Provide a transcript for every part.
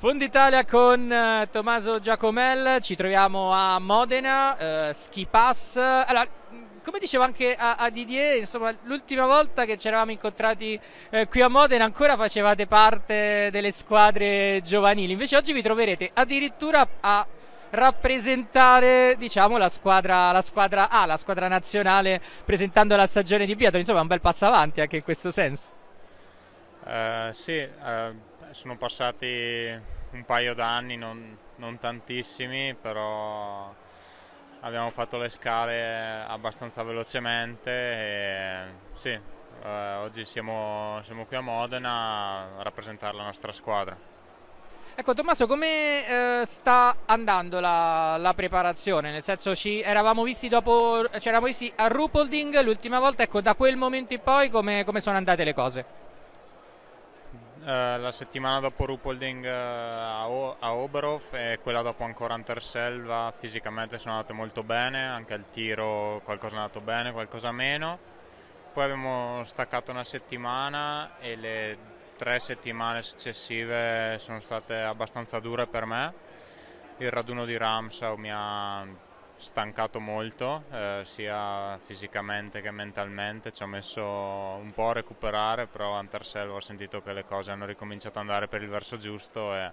Fondi Italia con eh, Tommaso Giacomel, ci troviamo a Modena, eh, Ski Pass. Allora, come dicevo anche a, a Didier, insomma, l'ultima volta che ci eravamo incontrati eh, qui a Modena ancora facevate parte delle squadre giovanili, invece oggi vi troverete addirittura a rappresentare diciamo, la, squadra, la squadra A, la squadra nazionale, presentando la stagione di Pietro, insomma è un bel passo avanti anche in questo senso. Uh, sì, uh sono passati un paio d'anni, non, non tantissimi, però abbiamo fatto le scale abbastanza velocemente e sì, eh, oggi siamo, siamo qui a Modena a rappresentare la nostra squadra. Ecco Tommaso, come eh, sta andando la, la, preparazione? Nel senso ci eravamo visti, dopo, ci eravamo visti a Rupolding l'ultima volta, ecco da quel momento in poi come, come sono andate le cose? Eh, la settimana dopo Rupolding eh, a, o- a Oberhof e quella dopo ancora Anterselva fisicamente sono andate molto bene, anche al tiro qualcosa è andato bene, qualcosa meno. Poi abbiamo staccato una settimana e le tre settimane successive sono state abbastanza dure per me. Il raduno di Ramsau mi ha stancato molto, eh, sia fisicamente che mentalmente, ci ha messo un po' a recuperare, però Antarselvo ho sentito che le cose hanno ricominciato ad andare per il verso giusto e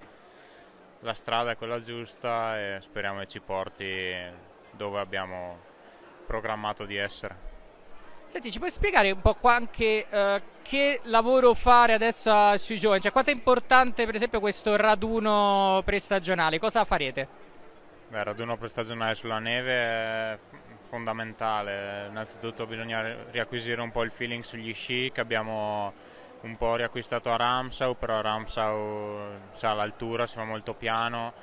la strada è quella giusta e speriamo che ci porti dove abbiamo programmato di essere. Senti, ci puoi spiegare un po' anche eh, che lavoro fare adesso sui giovani? Cioè, quanto è importante per esempio questo raduno prestagionale? Cosa farete? Beh, raduno stagionare sulla neve è fondamentale, innanzitutto bisogna riacquisire un po' il feeling sugli sci che abbiamo un po' riacquistato a Ramsau, però Ramsau ha l'altura, si va molto piano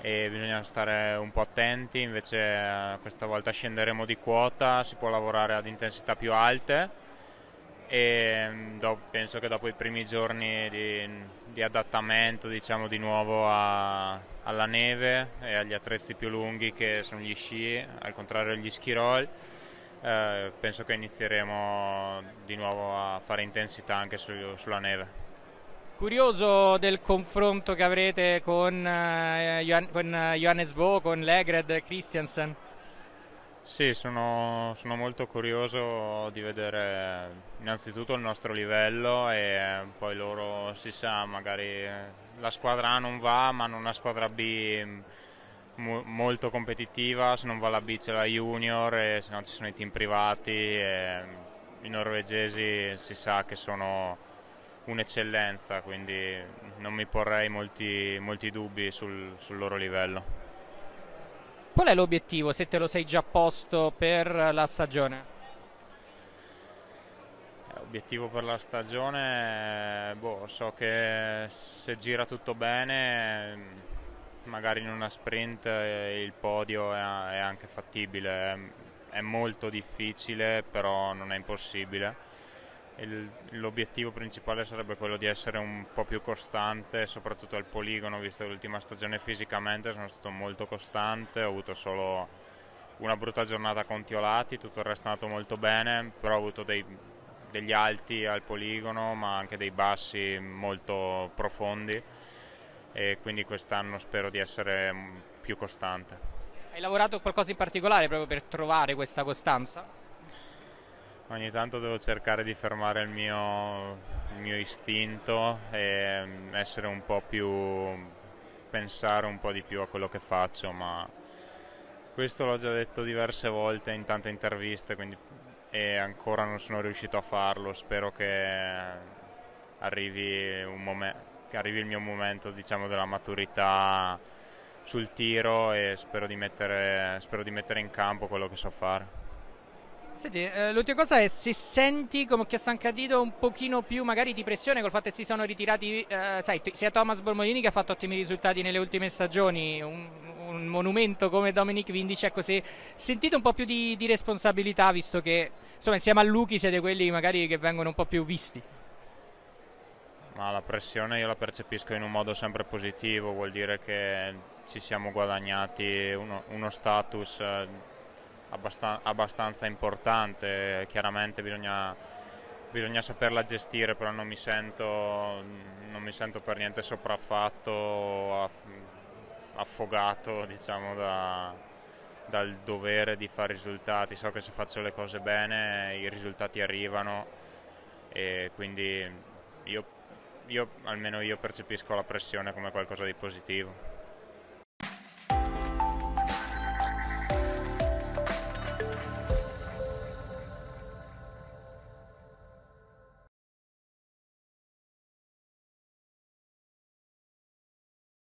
e bisogna stare un po' attenti, invece eh, questa volta scenderemo di quota, si può lavorare ad intensità più alte e mm, do, penso che dopo i primi giorni di, di adattamento diciamo di nuovo a, alla neve e agli attrezzi più lunghi che sono gli sci al contrario degli ski roll eh, penso che inizieremo di nuovo a fare intensità anche su, sulla neve Curioso del confronto che avrete con, eh, con eh, Johannes Bo, con Legred Christiansen? Sì, sono, sono, molto curioso di vedere innanzitutto il nostro livello e poi loro si sa, magari la squadra A non va, ma hanno una squadra B mm, molto competitiva, se non va la B c'è la junior e se no ci sono i team privati e mm, i norvegesi si sa che sono un'eccellenza, quindi non mi porrei molti, molti dubbi sul, sul loro livello. Qual è l'obiettivo se te lo sei già posto per la stagione? L'obiettivo eh, per la stagione, eh, boh, so che se gira tutto bene, mm, magari in una sprint eh, il podio è, anche fattibile, è molto difficile però non è impossibile il, l'obiettivo principale sarebbe quello di essere un po' più costante, soprattutto al poligono, visto che l'ultima stagione fisicamente sono stato molto costante, ho avuto solo una brutta giornata con Tiolati, tutto il resto è andato molto bene, però ho avuto dei, degli alti al poligono, ma anche dei bassi molto profondi e quindi quest'anno spero di essere mm, più costante. Hai lavorato qualcosa in particolare proprio per trovare questa costanza? Ogni tanto devo cercare di fermare il mio, il mio istinto e mm, essere un po' più pensare un po' di più a quello che faccio, ma questo l'ho già detto diverse volte in tante interviste quindi, e ancora non sono riuscito a farlo. Spero che arrivi, momen- che arrivi il mio momento diciamo, della maturità sul tiro e spero di, mettere, spero di mettere in campo quello che so fare. Senti, eh, l'ultima cosa è se senti, come ho chiesto anche a Dito, un pochino più magari di pressione col fatto che si sono ritirati, eh, sai, sia Thomas Bormolini che ha fatto ottimi risultati nelle ultime stagioni, un, un monumento come Dominic Vindici, ecco, se sentite un po' più di, di, responsabilità, visto che insomma insieme a Luchi siete quelli magari che vengono un po' più visti. Ma la pressione io la percepisco in un modo sempre positivo, vuol dire che ci siamo guadagnati uno, uno status... Eh, abbastan abbastanza importante, chiaramente bisogna, bisogna, saperla gestire, però non mi sento, non mi sento per niente sopraffatto, aff affogato diciamo, da, dal dovere di fare risultati, so che se faccio le cose bene i risultati arrivano e quindi io, io almeno io percepisco la pressione come qualcosa di positivo.